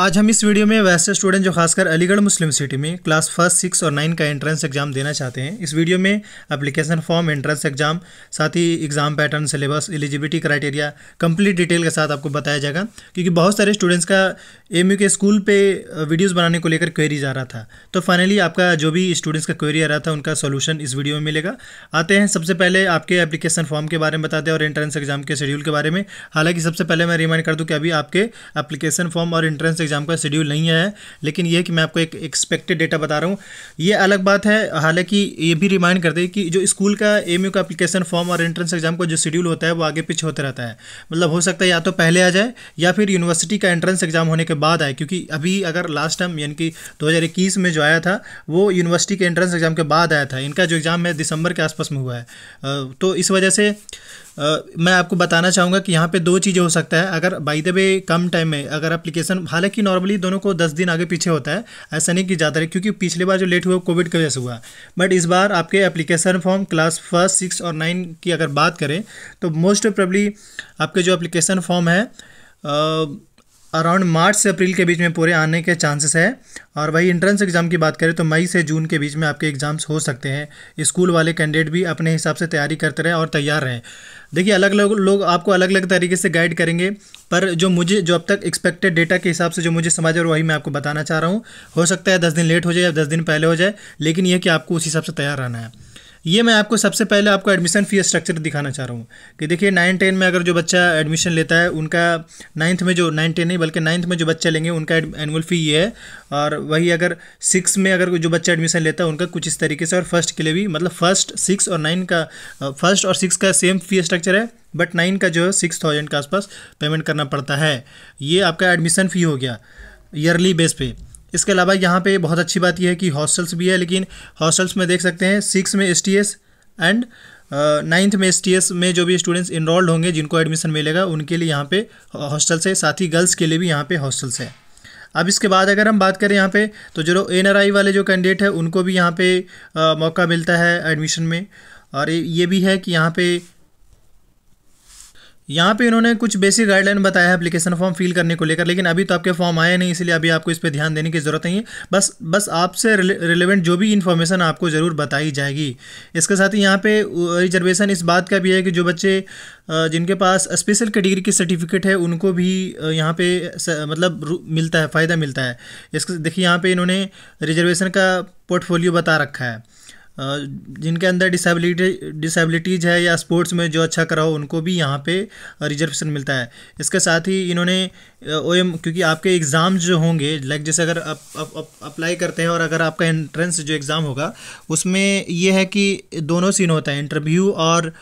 आज हम इस वीडियो में वैसे स्टूडेंट जो खासकर अलीगढ़ मुस्लिम सिटी में क्लास फर्स्ट सिक्स और नाइन का एंट्रेंस एग्जाम देना चाहते हैं इस वीडियो में एप्लीकेशन फॉर्म एंट्रेंस एग्जाम साथ ही exam pattern syllabus eligibility criteria complete detail के साथ आपको बताया जाएगा क्योंकि बहुत सारे स्टूडेंट्स का एम के स्कूल पे वीडियोज़ बनाने को लेकर क्वेरीज आ रहा था तो फाइनली आपका जो भी स्टूडेंट्स का क्वेरी आ रहा था उनका सोल्यूशन इस वीडियो में मिलेगा आते हैं सबसे पहले आपके एप्लीकेशन फॉर्म के बारे में बताते हैं और एंट्रेंस एग्जाम के शेड्यूल के बारे में हालांकि सबसे पहले मैं रिमाइंड कर दूँ कि अभी आपके एप्लीकेशन फॉर्म और एंट्रेंस एग्ज़ाम तो का शेड्यूल नहीं है लेकिन ये कि मैं आपको एक एक्सपेक्टेड डेटा बता रहा हूँ ये अलग बात है हालांकि ये भी रिमाइंड करते हैं कि जो स्कूल का एम का अप्लीकेशन फॉर्म और एंट्रेंस एग्ज़ाम का जो शेड्यूल होता है वो आगे पीछे होता रहता है मतलब हो सकता है या तो पहले आ जाए या फिर यूनिवर्सिटी का एंट्रेंस एग्ज़ाम होने के बाद आए क्योंकि अभी अगर लास्ट टाइम यानी कि दो में जो आया था वो यूनिवर्सिटी के एंट्रेंस एग्ज़ाम के बाद आया था इनका जो एग्ज़ाम है दिसंबर के आसपास में हुआ है तो इस वजह से Uh, मैं आपको बताना चाहूँगा कि यहाँ पे दो चीज़ें हो सकता है अगर बाई द वे कम टाइम में अगर एप्लीकेशन हालांकि कि नॉर्मली दोनों को दस दिन आगे पीछे होता है ऐसा नहीं कि ज़्यादा क्योंकि पिछले बार जो लेट हुआ कोविड की वजह से हुआ बट इस बार आपके application form class first six और नाइन की अगर बात करें तो मोस्ट प्रॉब्ली आपके जो एप्लीकेशन फॉर्म है अराउंड मार्च से अप्रैल के बीच में पूरे आने के चांसेस है और वही इंट्रेंस एग्ज़ाम की बात करें तो मई से जून के बीच में आपके एग्ज़ाम्स हो सकते हैं स्कूल वाले कैंडिडेट भी अपने हिसाब से तैयारी करते रहें और तैयार रहें देखिए अलग अलग लोग आपको अलग अलग तरीके से गाइड करेंगे पर जो मुझे जो अब तक एक्सपेक्टेड डेटा के हिसाब से जो मुझे समझ और वही मैं आपको बताना चाह रहा हूँ हो सकता है दस दिन लेट हो जाए या दस दिन पहले हो जाए लेकिन यह कि आपको उस हिसाब से तैयार रहना है ये मैं आपको सबसे पहले आपको एडमिशन फ़ी स्ट्रक्चर दिखाना चाह रहा हूँ कि देखिए नाइन टेन में अगर जो बच्चा एडमिशन लेता है उनका नाइन्थ में जो नाइन टेन नहीं बल्कि नाइन्थ में जो बच्चा लेंगे उनका एनुअल फ़ी ये है और वही अगर सिक्स में अगर जो बच्चा एडमिशन लेता है उनका कुछ इस तरीके से और फर्स्ट के लिए भी मतलब फर्स्ट सिक्स और नाइन का फर्स्ट और सिक्स का सेम फ़ी स्ट्रक्चर है बट नाइन का जो है सिक्स थाउजेंड के आसपास पेमेंट करना पड़ता है ये आपका एडमिशन फ़ी हो गया ईयरली बेस पे इसके अलावा यहाँ पे बहुत अच्छी बात यह है कि हॉस्टल्स भी है लेकिन हॉस्टल्स में देख सकते हैं सिक्स में एस एंड नाइन्थ में एस में जो भी स्टूडेंट्स इनरोल्ड होंगे जिनको एडमिशन मिलेगा उनके लिए यहाँ पे हॉस्टल्स है साथ ही गर्ल्स के लिए भी यहाँ पे हॉस्टल्स है अब इसके बाद अगर हम बात करें यहाँ पे तो जो एन वाले जो कैंडिडेट है उनको भी यहाँ पे आ, मौका मिलता है एडमिशन में और ये भी है कि यहाँ पे यहाँ पे इन्होंने कुछ बेसिक गाइडलाइन बताया है एप्लीकेशन फॉर्म फिल करने को लेकर लेकिन अभी तो आपके फॉर्म आए नहीं इसलिए अभी आपको इस पर ध्यान देने की ज़रूरत नहीं है बस बस आपसे रिलेवेंट जो भी इन्फॉर्मेशन आपको ज़रूर बताई जाएगी इसके साथ ही यहाँ पे रिजर्वेशन इस बात का भी है कि जो बच्चे जिनके पास स्पेशल कैटेगरी की सर्टिफिकेट है उनको भी यहाँ पे मतलब मिलता है फ़ायदा मिलता है इसके देखिए यहाँ पे इन्होंने रिजर्वेशन का पोर्टफोलियो बता रखा है जिनके अंदर डिसेबिलिटी डिसेबिलिटीज़ है या स्पोर्ट्स में जो अच्छा कराओ उनको भी यहाँ पे रिजर्वेशन मिलता है इसके साथ ही इन्होंने ओ एम क्योंकि आपके एग्ज़ाम जो होंगे लाइक जैसे अगर आप, अप्लाई करते हैं और अगर आपका एंट्रेंस जो एग्ज़ाम होगा उसमें ये है कि दोनों सीन होता है इंटरव्यू और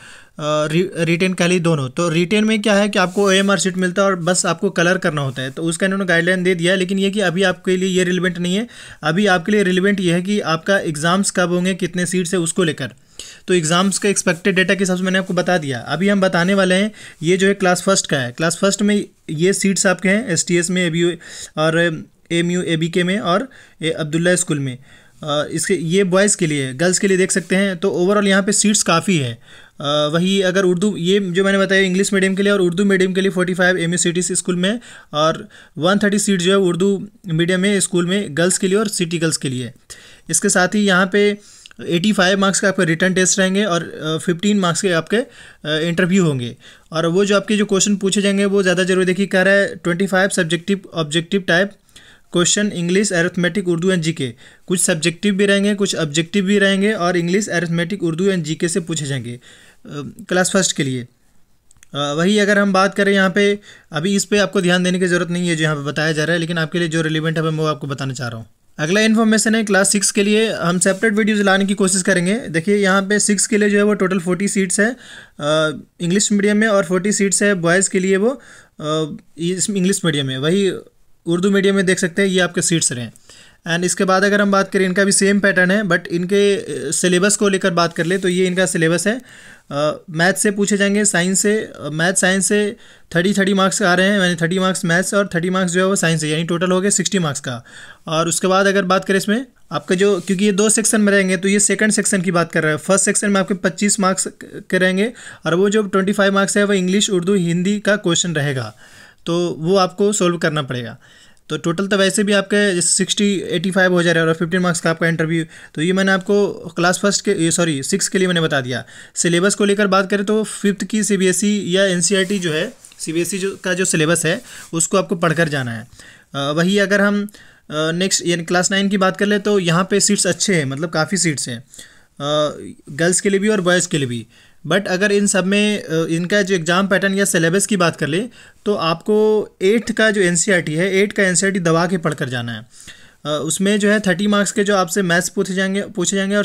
रिटेन का लिए दोनों तो रिटेन में क्या है कि आपको ए सीट मिलता है और बस आपको कलर करना होता है तो उसका इन्होंने गाइडलाइन दे दिया लेकिन ये कि अभी आपके लिए ये रिलेवेंट नहीं है अभी आपके लिए रिलेवेंट ये है कि आपका एग्ज़ाम्स कब होंगे कितने सीट्स है उसको लेकर तो एग्ज़ाम्स का एक्सपेक्टेड डेटा के हिसाब से मैंने आपको बता दिया अभी हम बताने वाले हैं ये जो है क्लास फर्स्ट का है क्लास फर्स्ट में ये सीट्स आपके हैं एस में ए और एम यू ए बी के में और अब्दुल्ला स्कूल में इसके ये बॉयज़ के लिए गर्ल्स के लिए देख सकते हैं तो ओवरऑल यहाँ पे सीट्स काफ़ी है वही अगर उर्दू ये जो मैंने बताया इंग्लिश मीडियम के लिए और उर्दू मीडियम के लिए फोर्टी फाइव एम स्कूल में और वन थर्टी सीट जो है उर्दू मीडियम में स्कूल में गर्ल्स के लिए और सिटी गर्ल्स के लिए इसके साथ ही यहाँ पे 85 मार्क्स के आपके रिटर्न टेस्ट रहेंगे और 15 मार्क्स के आपके इंटरव्यू होंगे और वो जो आपके जो क्वेश्चन पूछे जाएंगे वो ज़्यादा जरूरी देखिए कह रहा है five subjective objective type question English arithmetic Urdu and GK कुछ सब्जेक्टिव भी रहेंगे कुछ ऑब्जेक्टिव भी रहेंगे और English arithmetic Urdu and GK से पूछे जाएंगे क्लास फर्स्ट के लिए वही अगर हम बात करें यहाँ पे अभी इस पर आपको ध्यान देने की ज़रूरत नहीं है जो यहाँ पे बताया जा रहा है लेकिन आपके लिए जो रिलेवेंट है मैं वो आपको बताना चाह रहा हूँ अगला इन्फॉर्मेशन है क्लास सिक्स के लिए हम सेपरेट वीडियोज़ लाने की कोशिश करेंगे देखिए यहाँ पे सिक्स के लिए जो है वो टोटल फोर्टी सीट्स है इंग्लिश मीडियम में और फोर्टी सीट्स है बॉयज़ के लिए वो इंग्लिश मीडियम में वही उर्दू मीडियम में देख सकते हैं ये आपके सीट्स रहे हैं एंड इसके बाद अगर हम बात करें इनका भी सेम पैटर्न है बट इनके सिलेबस को लेकर बात कर ले तो ये इनका सिलेबस है मैथ से पूछे जाएंगे साइंस से मैथ साइंस से थर्टी थर्टी मार्क्स आ रहे हैं यानी थर्टी मार्क्स मैथ्स और थर्टी मार्क्स जो है वो साइंस से यानी टोटल हो गए सिक्सटी मार्क्स का और उसके बाद अगर बात करें इसमें आपका जो क्योंकि ये दो सेक्शन में रहेंगे तो ये सेकंड सेक्शन की बात कर रहा है फर्स्ट सेक्शन में आपके पच्चीस मार्क्स के रहेंगे और वो जो ट्वेंटी मार्क्स है वो इंग्लिश उर्दू हिंदी का क्वेश्चन रहेगा तो वो आपको सोल्व करना पड़ेगा तो टोटल तो वैसे भी आपके जैसे सिक्सटी एटी फाइव हो जा रहा है और फिफ्टीन मार्क्स का आपका इंटरव्यू तो ये मैंने आपको क्लास फर्स्ट के सॉरी सिक्स के लिए मैंने बता दिया सिलेबस को लेकर बात करें तो फिफ्थ की सी e या एन e जो है सी e जो का जो सिलेबस है उसको आपको पढ़कर जाना है आ, वही अगर हम नेक्स्ट यानी क्लास नाइन की बात कर ले तो यहाँ पे सीट्स अच्छे हैं मतलब काफ़ी सीट्स हैं गर्ल्स के लिए भी और बॉयज़ के लिए भी बट अगर इन सब में इनका जो एग्ज़ाम पैटर्न या सिलेबस की बात कर ले तो आपको एट्थ का जो एन e है एट्थ का एन e दबा के पढ़ कर जाना है उसमें जो है थर्टी मार्क्स के जो आपसे मैथ्स पूछे जाएंगे पूछे जाएंगे और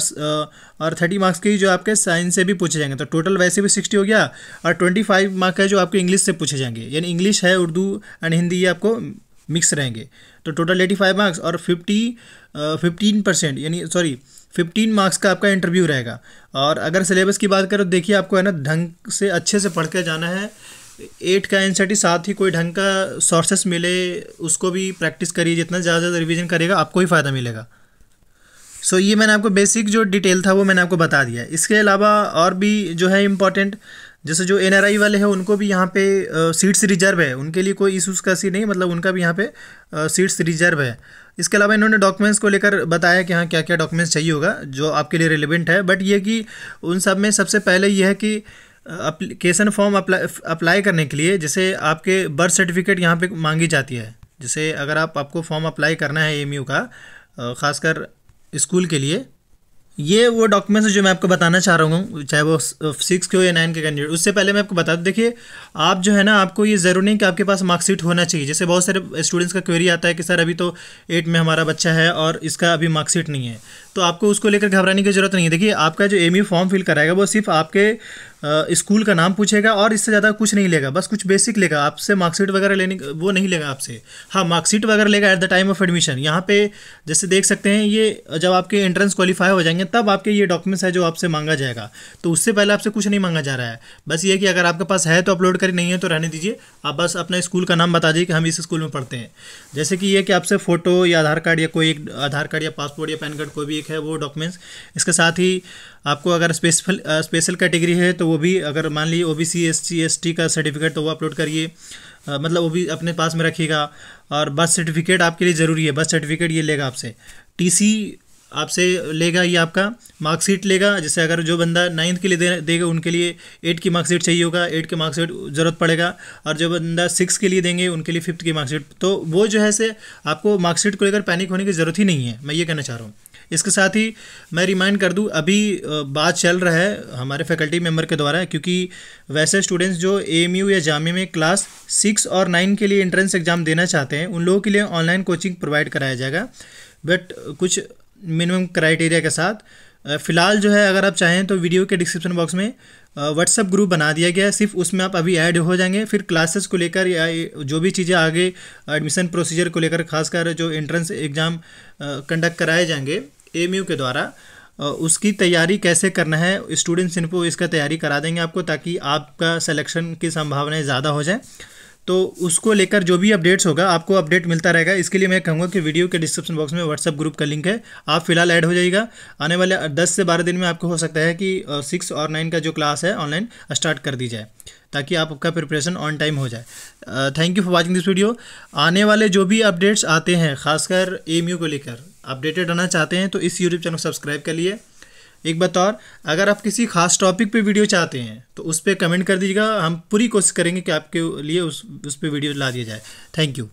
और थर्टी मार्क्स के ही जो आपके साइंस से भी पूछे जाएंगे तो टोटल वैसे भी सिक्सटी हो गया और ट्वेंटी फाइव मार्क्स है जो आपके इंग्लिश से पूछे जाएंगे यानी इंग्लिश है उर्दू एंड हिंदी ये आपको मिक्स रहेंगे तो टोटल एटी फाइव मार्क्स और फिफ्टी फिफ्टीन परसेंट यानी सॉरी फिफ्टीन मार्क्स का आपका इंटरव्यू रहेगा और अगर सिलेबस की बात करें तो देखिए आपको है ना ढंग से अच्छे से पढ़ के जाना है एट का एन e साथ ही कोई ढंग का सोर्सेस मिले उसको भी प्रैक्टिस करिए जितना ज़्यादा ज़्यादा रिविज़न करेगा आपको ही फ़ायदा मिलेगा सो so, ये मैंने आपको बेसिक जो डिटेल था वो मैंने आपको बता दिया इसके अलावा और भी जो है इम्पॉर्टेंट जैसे जो एन वाले हैं उनको भी यहाँ पे सीट्स रिजर्व है उनके लिए कोई इशूज़ का सी नहीं मतलब उनका भी यहाँ पे सीट्स रिजर्व है इसके अलावा इन्होंने डॉक्यूमेंट्स को लेकर बताया कि हाँ क्या क्या डॉक्यूमेंट्स चाहिए होगा जो आपके लिए रिलेवेंट है बट ये कि उन सब में सबसे पहले यह है कि अप्लीकेशन फॉर्म अप्लाई अप्लाई करने के लिए जैसे आपके बर्थ सर्टिफिकेट यहाँ पे मांगी जाती है जैसे अगर आप आपको फॉर्म अप्लाई करना है एमयू का ख़ासकर स्कूल के लिए ये वो डॉक्यूमेंट्स जो मैं आपको बताना चाह रहा हूँ चाहे वो सिक्स के हो या नाइन के कैंडिडेट उससे पहले मैं आपको बता दूँ देखिए आप जो है ना आपको ये ज़रूरी नहीं कि आपके पास मार्कशीट होना चाहिए जैसे बहुत सारे स्टूडेंट्स का क्वेरी आता है कि सर अभी तो एट में हमारा बच्चा है और इसका अभी मार्कशीट नहीं है तो आपको उसको लेकर घबराने की जरूरत नहीं है देखिए आपका जो एम फॉर्म फिल कराएगा वो सिर्फ आपके स्कूल का नाम पूछेगा और इससे ज़्यादा कुछ नहीं लेगा बस कुछ बेसिक लेगा आपसे मार्कशीट वगैरह लेने वो नहीं लेगा आपसे हाँ मार्कशीट वगैरह लेगा at the time of admission यहाँ पे जैसे देख सकते हैं ये जब आपके एंट्रेंस क्वालिफाई हो जाएंगे तब आपके ये डॉक्यूमेंट्स है जो आपसे मांगा जाएगा तो उससे पहले आपसे कुछ नहीं मांगा जा रहा है बस ये कि अगर आपके पास है तो अपलोड करें नहीं है तो रहने दीजिए आप बस अपना स्कूल का नाम बता दीजिए कि हम इस स्कूल में पढ़ते हैं जैसे कि ये कि आपसे फ़ोटो या आधार कार्ड या कोई आधार कार्ड या पासपोर्ट या पैन कार्ड कोई भी एक है वो डॉक्यूमेंट्स इसके साथ ही आपको अगर स्पेशल स्पेशल कैटेगरी है तो वो वो भी अगर मान लीजिए O B C S C S T का सर्टिफिकेट तो वो अपलोड करिए मतलब वो भी अपने पास में रखिएगा और बर्थ सर्टिफिकेट आपके लिए ज़रूरी है बर्थ सर्टिफिकेट ये लेगा आपसे टी सी आपसे लेगा ये आपका मार्कशीट लेगा जैसे अगर जो बंदा नाइन्थ के लिए दे, देगा उनके लिए एट की मार्कशीट चाहिए होगा एट की मार्कशीट ज़रूरत पड़ेगा और जो बंदा सिक्स के लिए देंगे उनके लिए फिफ्थ की मार्कशीट तो वो जो है से आपको मार्कशीट को लेकर पैनिक होने की ज़रूरत ही नहीं है मैं ये कहना चाह रहा हूँ इसके साथ ही मैं रिमाइंड कर दूँ अभी बात चल रहा है हमारे फैकल्टी मेम्बर के द्वारा क्योंकि वैसे स्टूडेंट्स जो ए या जामे में क्लास सिक्स और नाइन के लिए एंट्रेंस एग्ज़ाम देना चाहते हैं उन लोगों के लिए ऑनलाइन कोचिंग प्रोवाइड कराया जाएगा बट कुछ मिनिमम क्राइटेरिया के साथ फ़िलहाल जो है अगर आप चाहें तो वीडियो के डिस्क्रिप्शन बॉक्स में व्हाट्सअप ग्रुप बना दिया गया है सिर्फ उसमें आप अभी ऐड हो जाएंगे फिर क्लासेस को लेकर या जो भी चीज़ें आगे एडमिशन प्रोसीजर को लेकर खासकर जो एंट्रेंस एग्ज़ाम कंडक्ट कराए जाएंगे एम के द्वारा उसकी तैयारी कैसे करना है स्टूडेंट्स इनको इसका तैयारी करा देंगे आपको ताकि आपका सिलेक्शन की संभावनाएं ज़्यादा हो जाए तो उसको लेकर जो भी अपडेट्स होगा आपको अपडेट मिलता रहेगा इसके लिए मैं कहूँगा कि वीडियो के डिस्क्रिप्शन बॉक्स में व्हाट्सअप ग्रुप का लिंक है आप फिलहाल ऐड हो जाएगा आने वाले 10 से 12 दिन में आपको हो सकता है कि सिक्स और नाइन का जो क्लास है ऑनलाइन स्टार्ट कर दी जाए ताकि आपका प्रिपरेशन ऑन टाइम हो जाए thank you for watching this video आने वाले जो भी अपडेट्स आते हैं खासकर एम को लेकर अपडेटेड रहना चाहते हैं तो इस यूट्यूब चैनल को सब्सक्राइब कर लिए एक बात और अगर आप किसी खास टॉपिक पे वीडियो चाहते हैं तो उस पर कमेंट कर दीजिएगा हम पूरी कोशिश करेंगे कि आपके लिए उस उस पर वीडियो ला दिया जाए थैंक यू